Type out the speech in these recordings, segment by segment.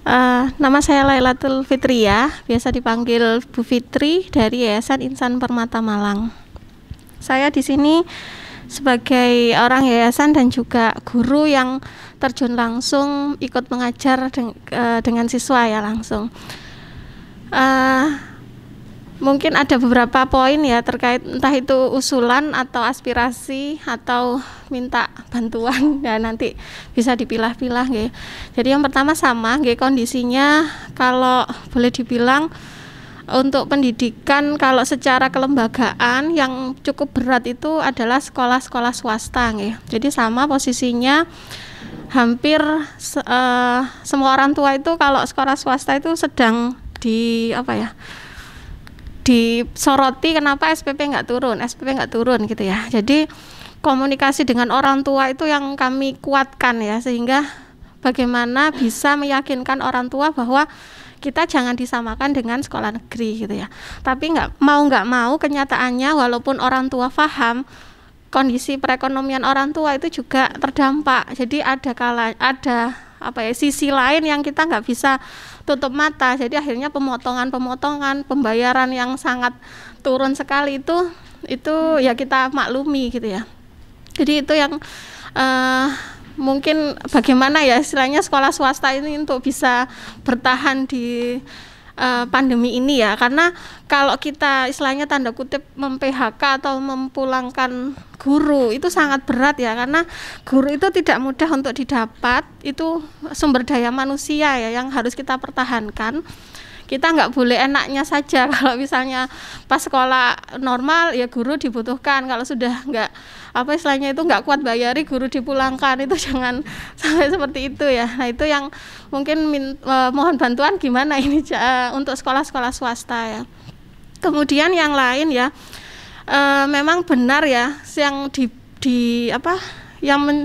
Uh, nama saya Lailatul ya, biasa dipanggil Bu Fitri dari Yayasan Insan Permata Malang. Saya di sini sebagai orang yayasan dan juga guru yang terjun langsung ikut mengajar deng uh, dengan siswa ya langsung. Uh, mungkin ada beberapa poin ya terkait entah itu usulan atau aspirasi atau minta bantuan dan nah, nanti bisa dipilah-pilah gitu. Jadi yang pertama sama gitu kondisinya kalau boleh dibilang untuk pendidikan kalau secara kelembagaan yang cukup berat itu adalah sekolah-sekolah swasta gitu. Jadi sama posisinya hampir uh, semua orang tua itu kalau sekolah swasta itu sedang di apa ya? disoroti kenapa SPP nggak turun, SPP nggak turun gitu ya. Jadi komunikasi dengan orang tua itu yang kami kuatkan ya sehingga bagaimana bisa meyakinkan orang tua bahwa kita jangan disamakan dengan sekolah negeri gitu ya. Tapi nggak mau nggak mau kenyataannya walaupun orang tua paham kondisi perekonomian orang tua itu juga terdampak. Jadi ada kala ada apa ya sisi lain yang kita nggak bisa tutup mata jadi akhirnya pemotongan-pemotongan pembayaran yang sangat turun sekali itu itu ya kita maklumi gitu ya jadi itu yang uh, mungkin bagaimana ya istilahnya sekolah swasta ini untuk bisa bertahan di uh, pandemi ini ya karena kalau kita istilahnya tanda kutip mem-PHK atau mempulangkan guru itu sangat berat ya karena guru itu tidak mudah untuk didapat itu sumber daya manusia ya yang harus kita pertahankan kita nggak boleh enaknya saja kalau misalnya pas sekolah normal ya guru dibutuhkan kalau sudah nggak apa istilahnya itu nggak kuat bayari guru dipulangkan itu jangan sampai seperti itu ya nah itu yang mungkin min, e, mohon bantuan gimana ini e, untuk sekolah-sekolah swasta ya kemudian yang lain ya eh, memang benar ya yang di di apa yang men,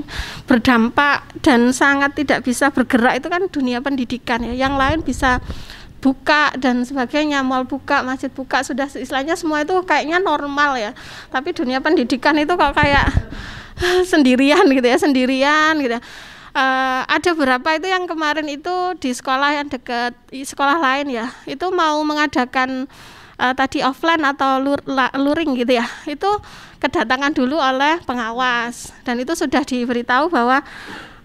berdampak dan sangat tidak bisa bergerak itu kan dunia pendidikan ya. Yang lain bisa buka dan sebagainya, mal buka, masjid buka sudah istilahnya semua itu kayaknya normal ya. Tapi dunia pendidikan itu kok kayak ah, sendirian gitu ya, sendirian gitu. Ya. Uh, ada berapa itu yang kemarin itu di sekolah yang dekat sekolah lain ya, itu mau mengadakan uh, tadi offline atau lur, la, luring gitu ya itu kedatangan dulu oleh pengawas dan itu sudah diberitahu bahwa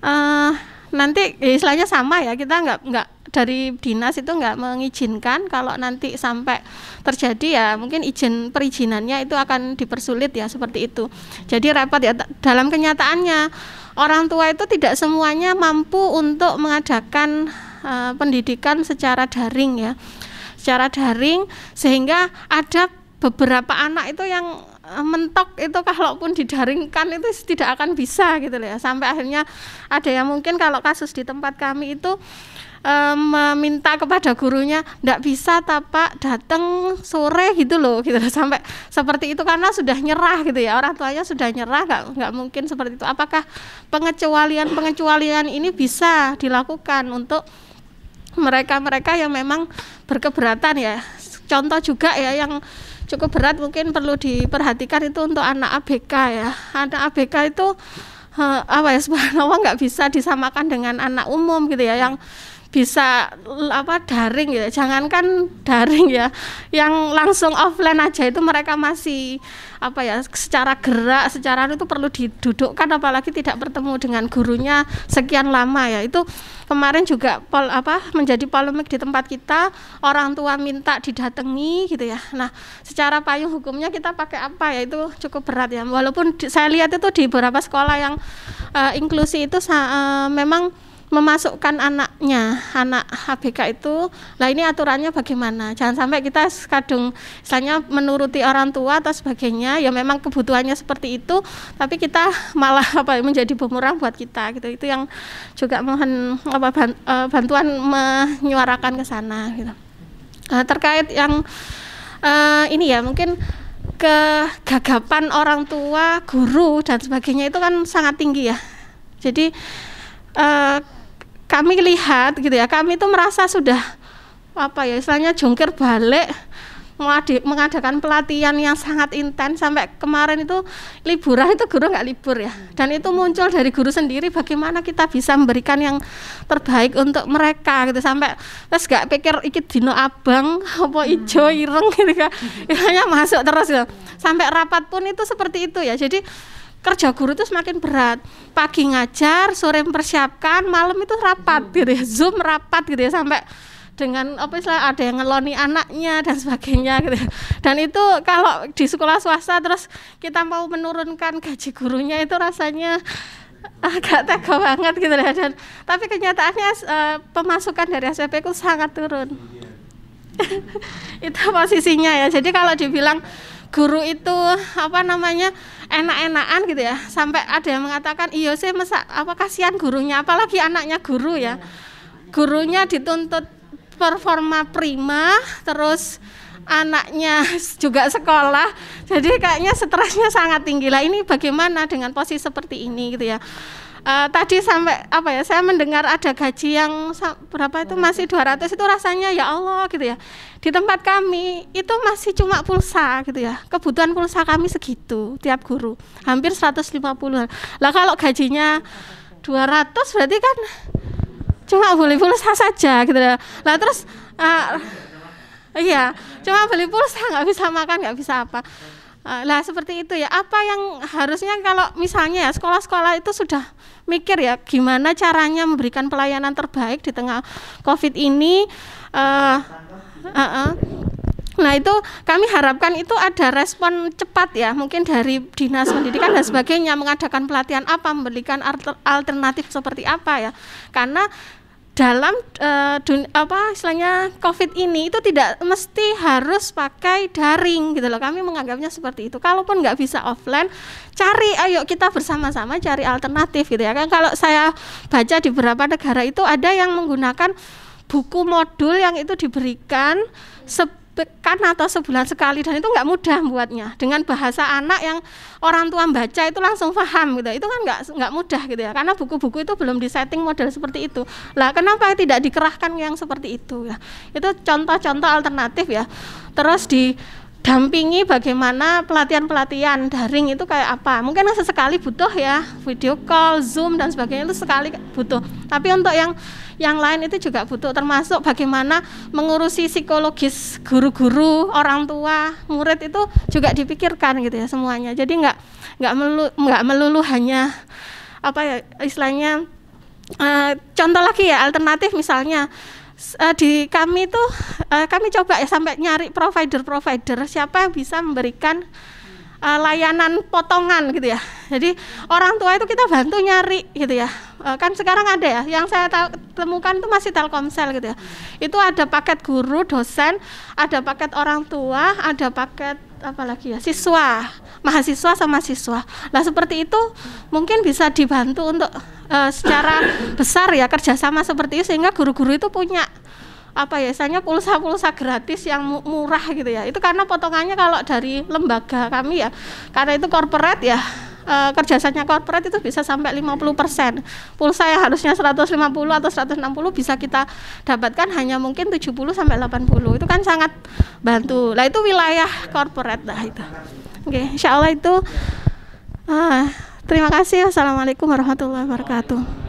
uh, nanti istilahnya sama ya kita nggak nggak dari dinas itu nggak mengizinkan kalau nanti sampai terjadi ya mungkin izin perizinannya itu akan dipersulit ya seperti itu jadi repot ya dalam kenyataannya orang tua itu tidak semuanya mampu untuk mengadakan uh, pendidikan secara daring ya secara daring sehingga ada beberapa anak itu yang Eh, mentok itu kalaupun didaringkan itu tidak akan bisa gitu ya sampai akhirnya ada yang mungkin kalau kasus di tempat kami itu eh, meminta kepada gurunya tidak bisa tapa datang sore gitu loh gitu loh sampai seperti itu karena sudah nyerah gitu ya orang tuanya sudah nyerah nggak nggak mungkin seperti itu apakah pengecualian pengecualian ini bisa dilakukan untuk mereka-mereka yang memang berkeberatan ya contoh juga ya yang cukup berat mungkin perlu diperhatikan itu untuk anak ABK ya anak ABK itu eh, apa ya sebenarnya nggak bisa disamakan dengan anak umum gitu ya yang bisa apa daring ya jangankan daring ya yang langsung offline aja itu mereka masih apa ya secara gerak secara itu perlu didudukkan apalagi tidak bertemu dengan gurunya sekian lama ya itu kemarin juga pol, apa menjadi polemik di tempat kita orang tua minta didatangi gitu ya nah secara payung hukumnya kita pakai apa ya itu cukup berat ya walaupun di, saya lihat itu di beberapa sekolah yang uh, inklusi itu uh, memang memasukkan anaknya anak HBK itu lah ini aturannya bagaimana jangan sampai kita kadung misalnya menuruti orang tua atau sebagainya ya memang kebutuhannya seperti itu tapi kita malah apa menjadi bumerang buat kita gitu itu yang juga mohon apa eh, bantuan menyuarakan ke sana gitu nah, terkait yang uh, ini ya mungkin kegagapan orang tua, guru dan sebagainya itu kan sangat tinggi ya. Jadi uh, kami lihat gitu ya kami itu merasa sudah apa ya istilahnya jungkir balik mengadakan pelatihan yang sangat intens sampai kemarin itu liburan itu guru nggak libur ya dan itu muncul dari guru sendiri bagaimana kita bisa memberikan yang terbaik untuk mereka gitu sampai terus nggak pikir ikut dino abang apa ijo ireng gitu kan masuk terus gitu. sampai rapat pun itu seperti itu ya jadi kerja guru itu semakin berat. Pagi ngajar, sore mempersiapkan, malam itu rapat hmm. gitu ya, Zoom rapat gitu ya sampai dengan apa istilah ada yang ngeloni anaknya dan sebagainya gitu. Ya. Dan itu kalau di sekolah swasta terus kita mau menurunkan gaji gurunya itu rasanya agak tega banget gitu ya dan tapi kenyataannya e, pemasukan dari SPP itu sangat turun. Iya. itu posisinya ya. Jadi kalau dibilang guru itu apa namanya enak-enakan gitu ya sampai ada yang mengatakan iyo sih masa apa kasihan gurunya apalagi anaknya guru ya gurunya dituntut performa prima terus anaknya juga sekolah jadi kayaknya stresnya sangat tinggi lah ini bagaimana dengan posisi seperti ini gitu ya uh, tadi sampai apa ya saya mendengar ada gaji yang berapa itu masih 200 itu rasanya ya Allah gitu ya di tempat kami itu masih cuma pulsa gitu ya kebutuhan pulsa kami segitu tiap guru hampir 150 lah kalau gajinya 200 berarti kan cuma boleh pulsa saja gitu ya lah terus uh, iya cuma beli pulsa nggak bisa makan nggak bisa apa eh, lah seperti itu ya apa yang harusnya kalau misalnya ya sekolah-sekolah itu sudah mikir ya gimana caranya memberikan pelayanan terbaik di tengah COVID ini. Uh, uh, uh. Nah itu kami harapkan itu ada respon cepat ya mungkin dari dinas pendidikan dan sebagainya mengadakan pelatihan apa memberikan alternatif seperti apa ya karena dalam uh, dun, apa istilahnya COVID ini itu tidak mesti harus pakai daring gitu loh. Kami menganggapnya seperti itu. Kalaupun nggak bisa offline, cari ayo kita bersama-sama cari alternatif gitu ya. Kan kalau saya baca di beberapa negara itu ada yang menggunakan buku modul yang itu diberikan se sepekan atau sebulan sekali dan itu nggak mudah buatnya dengan bahasa anak yang orang tua baca itu langsung paham gitu itu kan nggak nggak mudah gitu ya karena buku-buku itu belum disetting model seperti itu lah kenapa tidak dikerahkan yang seperti itu ya itu contoh-contoh alternatif ya terus di dampingi bagaimana pelatihan-pelatihan daring itu kayak apa. Mungkin sesekali butuh ya video call, Zoom dan sebagainya itu sekali butuh. Tapi untuk yang yang lain itu juga butuh termasuk bagaimana mengurusi psikologis guru-guru, orang tua, murid itu juga dipikirkan gitu ya semuanya. Jadi nggak nggak melulu nggak melulu hanya apa ya istilahnya Uh, contoh lagi ya alternatif misalnya uh, di kami tuh uh, kami coba ya sampai nyari provider-provider siapa yang bisa memberikan uh, layanan potongan gitu ya. Jadi orang tua itu kita bantu nyari gitu ya. Uh, kan sekarang ada ya, yang saya temukan itu masih Telkomsel gitu ya. Itu ada paket guru, dosen, ada paket orang tua, ada paket apalagi ya siswa mahasiswa sama siswa lah seperti itu mungkin bisa dibantu untuk uh, secara besar ya kerjasama seperti itu sehingga guru-guru itu punya apa ya misalnya pulsa-pulsa gratis yang murah gitu ya itu karena potongannya kalau dari lembaga kami ya karena itu corporate ya e, eh, kerjasanya korporat itu bisa sampai 50% pulsa ya harusnya 150 atau 160 bisa kita dapatkan hanya mungkin 70 sampai 80 itu kan sangat bantu lah itu wilayah korporat dah itu oke okay, insya itu ah, terima kasih assalamualaikum warahmatullahi wabarakatuh